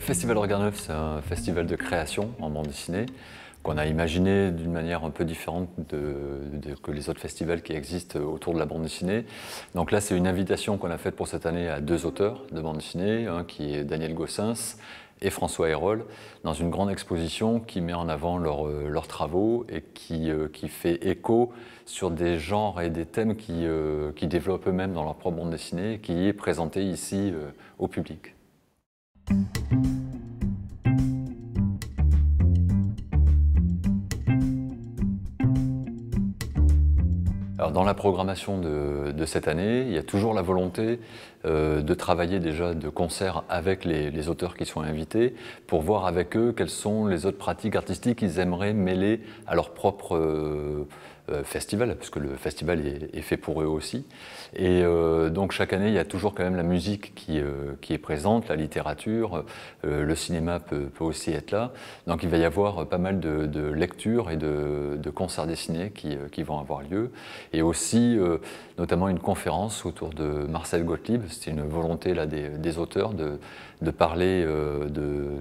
Festival Regard c'est un festival de création en bande dessinée qu'on a imaginé d'une manière un peu différente de, que les autres festivals qui existent autour de la bande dessinée. Donc là, c'est une invitation qu'on a faite pour cette année à deux auteurs de bande dessinée, qui est Daniel Gossens et François Ayrol, dans une grande exposition qui met en avant euh, leurs travaux et qui, euh, qui, fait écho sur des genres et des thèmes euh, qui, développent eux-mêmes dans leur propre bande dessinée, et qui est présentée ici au public. dans la programmation de, cette année, il y a toujours la volonté euh, de travailler déjà de concert avec les, auteurs qui sont invités pour voir avec eux quelles sont les autres pratiques artistiques qu'ils aimeraient mêler à leur propre... Euh, euh, festival, puisque le festival est, fait pour eux aussi. Et euh, donc chaque année, il y a toujours quand même la musique qui, euh, qui est présente, la littérature, le cinéma peut, peut, aussi être là. Donc il va y avoir pas mal de, lectures et de, concerts dessinés qui, qui, vont avoir lieu. Et aussi, notamment une conférence autour de Marcel Gottlieb. C'est une volonté là, des, auteurs de, de parler de,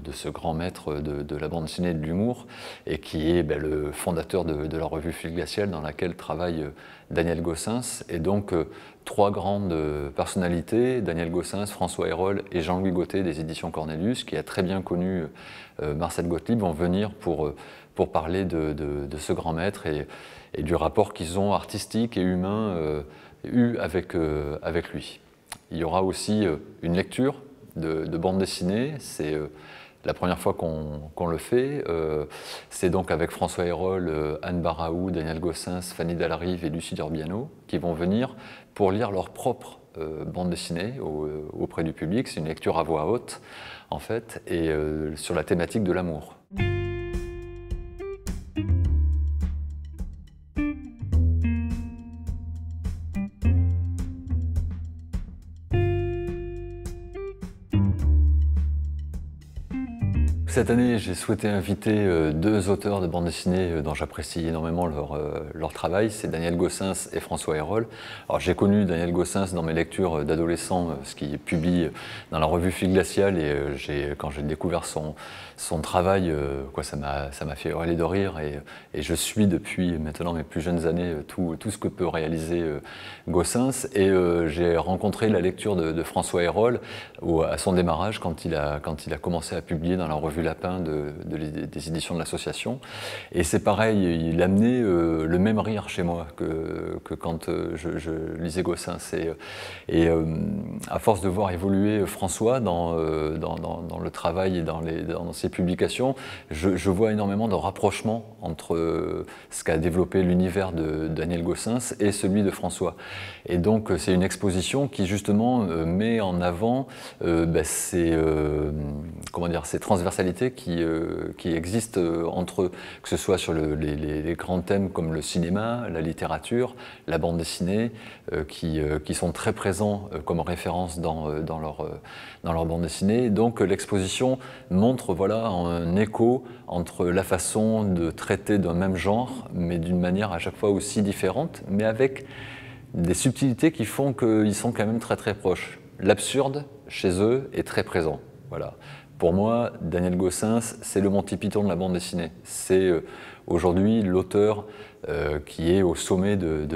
de, ce grand maître de, la bande ciné de l'humour et qui est ben, le fondateur de, la revue Fil dans laquelle travaille euh, Daniel Gossens. Et donc, euh, trois grandes euh, personnalités, Daniel Gossens, François Hérol et Jean-Louis Gauthier des éditions Cornelius, qui a très bien connu Marcel Gottlieb, vont venir pour, pour parler de, de, ce grand maître et, et du rapport qu'ils ont artistique et humain eu avec, avec lui. Il y aura aussi une lecture de, de bande dessinée, c'est la première fois qu'on le fait, euh, c'est donc avec François Hérol, euh, Anne Baraou, Daniel Gossens, Fanny Dallarive et Lucie Durbiano qui vont venir pour lire leur propre euh, bande dessinée auprès du public. C'est une lecture à voix haute, en fait, et sur la thématique de l'amour. cette année, j'ai souhaité inviter euh, deux auteurs de bande dessinée euh, dont j'apprécie énormément leur, euh, leur travail, c'est Daniel Gossens et François Hérol. Alors j'ai connu Daniel Gossins dans mes lectures d'adolescent, ce qu'il publie dans la revue Fille Glaciale, et quand j'ai découvert son, son travail, quoi, ça m'a fait hurler de rire, et, et, je suis depuis maintenant mes plus jeunes années tout, tout ce que peut réaliser Gossins et j'ai rencontré la lecture de, François Hérol à son démarrage quand il a, quand il a commencé à publier dans la revue des éditions de l'association. Et c'est pareil, il amenait euh, le même rire chez moi que, que quand euh, je, lisais Gossin. Euh, et à force de voir évoluer François dans, dans, le travail et dans, les, ses publications, je, vois énormément de rapprochement entre ce qu'a développé l'univers de Daniel Gossens et celui de François. Et donc c'est une exposition qui justement met en avant bah, comment dire, ces transversalités euh, qui, existent euh, entre eux, que ce soit sur les, grands thèmes comme le cinéma, la littérature, la bande dessinée, euh, qui, sont très présents comme référence dans, leur, dans leur bande dessinée. Donc l'exposition montre voilà, un écho entre la façon de traiter d'un même genre, mais d'une manière à chaque fois aussi différente, mais avec des subtilités qui font qu'ils sont quand même très très proches. L'absurde, chez eux, est très présent. Voilà. Pour moi, Daniel Gossens, c'est le Monty Python de la bande dessinée. C'est euh, aujourd'hui l'auteur euh, qui est au sommet de,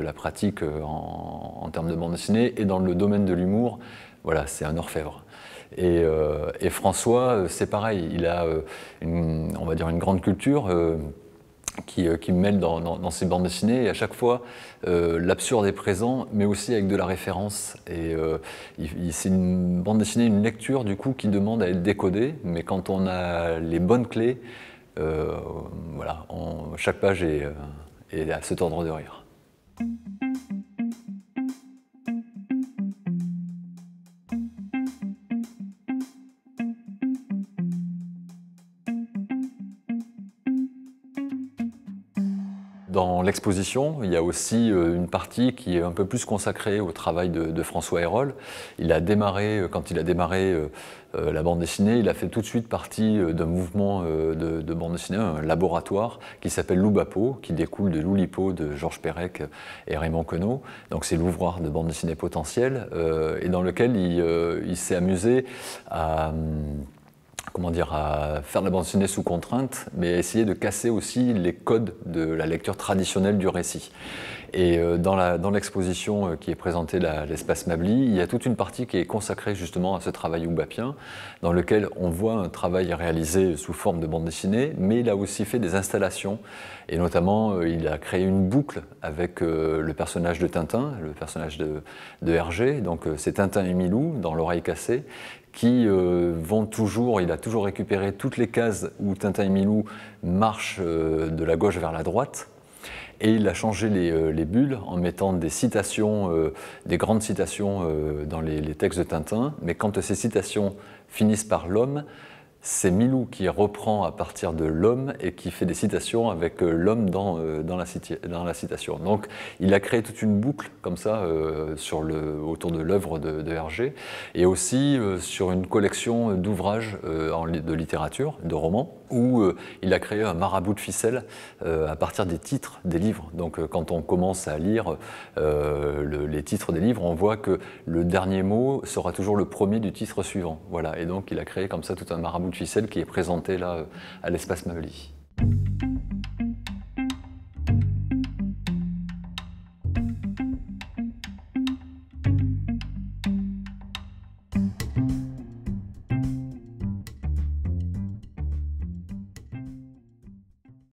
la pratique euh, en, termes de bande dessinée et dans le domaine de l'humour, voilà, c'est un orfèvre. Et, François, c'est pareil, il a on va dire une grande culture qui, euh, mêle dans, ces bandes dessinées. Et à chaque fois, euh, l'absurde est présent, mais aussi avec de la référence. Et euh, c'est une bande dessinée, une lecture du coup qui demande à être décodée. Mais quand on a les bonnes clés, voilà, chaque page est, à cet ordre de rire. Dans l'exposition, il y a aussi euh, une partie qui est un peu plus consacrée au travail de, François Hérol. Il a démarré, euh, quand il a démarré euh, la bande dessinée, il a fait tout de suite partie d'un mouvement de, bande dessinée, un laboratoire qui s'appelle Loubapo, qui découle de Loulipo de Georges Perec et Raymond Queneau. Donc c'est l'ouvroir de bande dessinée potentielle et dans lequel il, s'est amusé à. Hum, comment dire, à faire de la bande dessinée sous contrainte, mais à essayer de casser aussi les codes de la lecture traditionnelle du récit. Et euh, dans l'exposition euh, qui est présentée l'espace Mabli, il y a toute une partie qui est consacrée justement à ce travail oubapien, dans lequel on voit un travail réalisé sous forme de bande dessinée, mais il a aussi fait des installations, et notamment euh, il a créé une boucle avec le personnage de Tintin, le personnage de, de Hergé, donc c'est Tintin et Milou dans l'oreille cassée, qui euh, vont toujours, il a toujours récupéré toutes les cases où Tintin et Milou marchent euh, de la gauche vers la droite. Et il a changé les, euh, bulles en mettant des citations, des grandes citations dans les, textes de Tintin. Mais quand ces citations finissent par l'homme, c'est Milou qui reprend à partir de l'homme et qui fait des citations avec euh, l'homme dans, euh, dans, la citation. Donc il a créé toute une boucle comme ça euh, autour de l'œuvre de, de, Hergé et aussi sur une collection d'ouvrages de littérature, de romans où euh, il a créé un marabout de ficelle euh, à partir des titres des livres. Donc euh, quand on commence à lire les titres des livres, on voit que le dernier mot sera toujours le premier du titre suivant. Voilà, et donc il a créé comme ça tout un marabout de ficelle qui est présenté là à l'espace Mavely.